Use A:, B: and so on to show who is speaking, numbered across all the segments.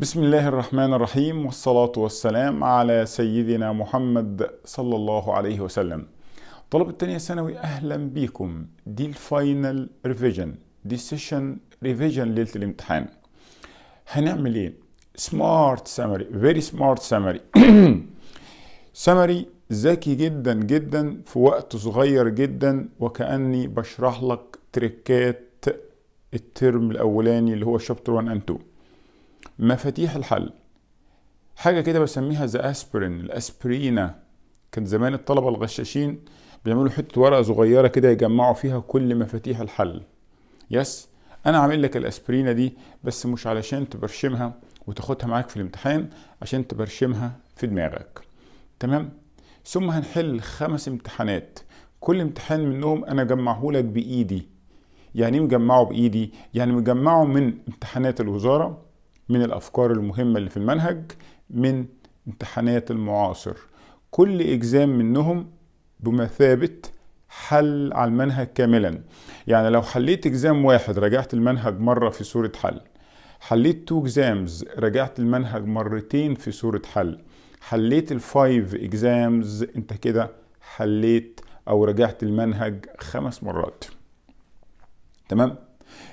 A: بسم الله الرحمن الرحيم والصلاة والسلام على سيدنا محمد صلى الله عليه وسلم طلب التانية ثانوي أهلا بيكم دي الفاينل ريفيجن دي سيشن ريفيجن ليلة الامتحان هنعمل ايه؟ سمارت سمري فيري سمارت سمري سمري ذكي جدا جدا في وقت صغير جدا وكأني بشرح لك تريكات الترم الأولاني اللي هو شابتر 1 اند 2 مفاتيح الحل حاجة كده بسميها ذا اسبرين الاسبرينا كان زمان الطلبة الغشاشين بيعملوا حتة ورقة صغيرة كده يجمعوا فيها كل مفاتيح الحل يس انا عامل لك الاسبرينا دي بس مش علشان تبرشمها وتاخدها معاك في الامتحان عشان تبرشمها في دماغك تمام ثم هنحل خمس امتحانات كل امتحان منهم انا اجمعهولك بايدي يعني إيه مجمعه بايدي يعني مجمعه من امتحانات الوزاره من الأفكار المهمة اللي في المنهج من امتحانات المعاصر كل إجزام منهم بمثابة حل على المنهج كاملا يعني لو حليت إجزام واحد رجعت المنهج مرة في صورة حل حليت تو إجزامز رجعت المنهج مرتين في صورة حل حليت الفايف إجزامز أنت كده حليت أو رجعت المنهج خمس مرات تمام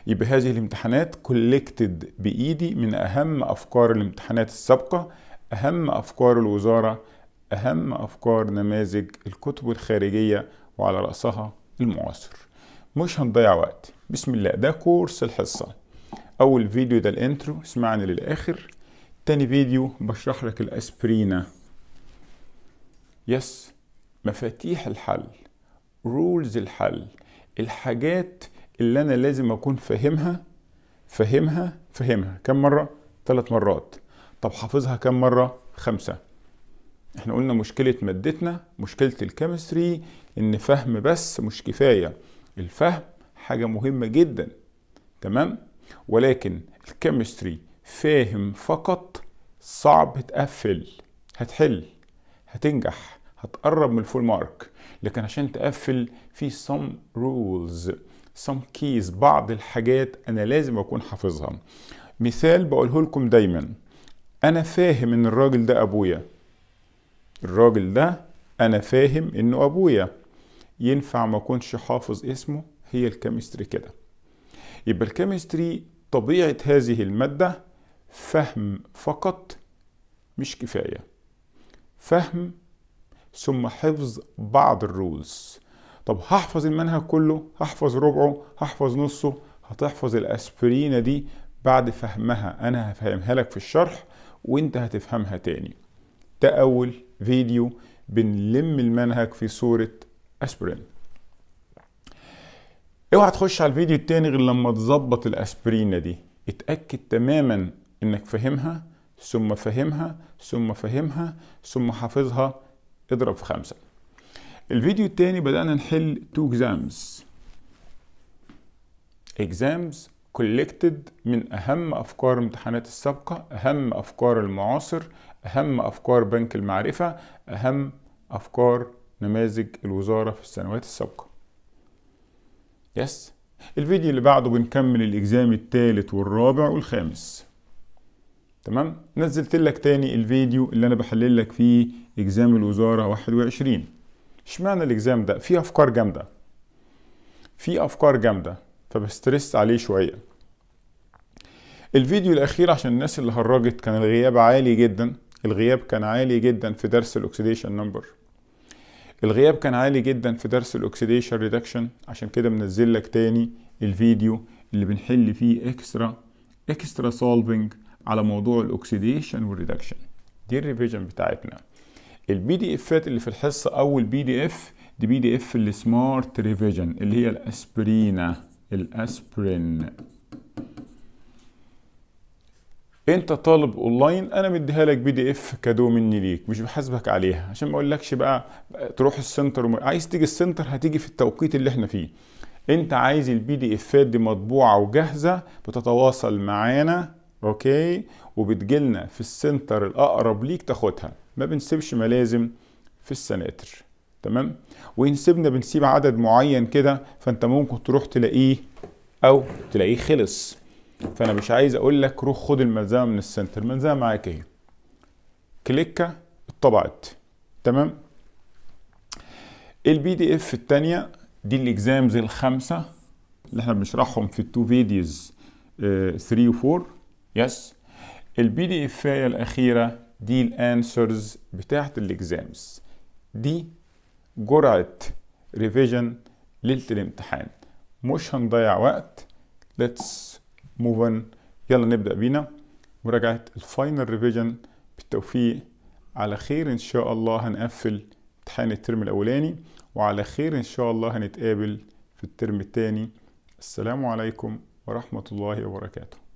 A: يبقى هذه الامتحانات كولكتد بايدي من اهم افكار الامتحانات السابقه اهم افكار الوزاره اهم افكار نماذج الكتب الخارجيه وعلى راسها المعاصر مش هنضيع وقت بسم الله ده كورس الحصه اول فيديو ده الانترو اسمعني للاخر تاني فيديو بشرح لك الاسبرينا يس مفاتيح الحل رولز الحل الحاجات اللي انا لازم اكون فاهمها فاهمها فاهمها كم مره ثلاث مرات طب حافظها كم مره خمسه احنا قلنا مشكله مادتنا مشكله الكيمستري ان فهم بس مش كفايه الفهم حاجه مهمه جدا تمام ولكن الكيمستري فاهم فقط صعب تقفل هتحل هتنجح هتقرب من الفول مارك لكن عشان تقفل في some rules سم كيز بعض الحاجات أنا لازم أكون حافظها مثال بقوله لكم دايما أنا فاهم إن الراجل ده أبويا الراجل ده أنا فاهم إنه أبويا ينفع ما أكونش حافظ اسمه هي الكيمستري كده يبقى الكيمستري طبيعة هذه المادة فهم فقط مش كفاية فهم ثم حفظ بعض الرولز طب هحفظ المنهج كله هحفظ ربعه هحفظ نصه هتحفظ الاسبرينة دي بعد فهمها انا هفهمها لك في الشرح وانت هتفهمها تاني ده اول فيديو بنلم المنهج في صورة اسبرين اوعى تخش على الفيديو التاني غير لما تظبط الاسبرينة دي اتأكد تماما انك فاهمها ثم فاهمها ثم فاهمها ثم حافظها اضرب في خمسه الفيديو التاني بدأنا نحل two exams exams collected من أهم أفكار امتحانات السابقة أهم أفكار المعاصر أهم أفكار بنك المعرفة أهم أفكار نماذج الوزارة في السنوات السابقة يس الفيديو اللي بعده بنكمل الإجزام الثالث والرابع والخامس تمام نزلت لك تاني الفيديو اللي أنا بحلل لك فيه إجزام الوزارة 21 اشمعنى الاكزام ده في افكار جامده في افكار جامده فبسترس عليه شويه الفيديو الاخير عشان الناس اللي هرجت كان الغياب عالي جدا الغياب كان عالي جدا في درس الاكسيديشن نمبر الغياب كان عالي جدا في درس الاكسيديشن ريدكشن عشان كده منزل لك تاني الفيديو اللي بنحل فيه اكسترا اكسترا سولفنج على موضوع الاكسيديشن والريدكشن دي الريفيجن بتاعتنا البي دي افات اللي في الحصه اول بي دي اف دي بي دي اف السمارت ريفيجن اللي هي الاسبرينا الاسبرين انت طالب اونلاين انا مديها لك بي دي اف كادو مني ليك مش بحاسبك عليها عشان ما اقولكش بقى تروح السنتر وم... عايز تيجي السنتر هتيجي في التوقيت اللي احنا فيه انت عايز البي دي افات دي مطبوعه وجاهزه بتتواصل معانا اوكي وبتجيلنا في السنتر الاقرب ليك تاخدها ما بنسيبش ملازم في السناتر تمام وان سيبنا بنسيب عدد معين كده فانت ممكن تروح تلاقيه او تلاقيه خلص فانا مش عايز اقول لك روح خد الملزمه من السنتر الملزمه معاك اهي كليكه اتطبعت تمام البي دي اف الثانيه دي الاكزامز الخمسه اللي احنا بنشرحهم في التو فيديوز 3 و 4 يس البي دي اف الاخيره دي الانسرز بتاعت الاكزامز دي جرعة ريفيجن ليلة الامتحان مش هنضيع وقت let's move on يلا نبدأ بينا مراجعة الفاينل ريفيجن بالتوفيق على خير ان شاء الله هنقفل امتحان الترم الاولاني وعلى خير ان شاء الله هنتقابل في الترم التاني السلام عليكم ورحمة الله وبركاته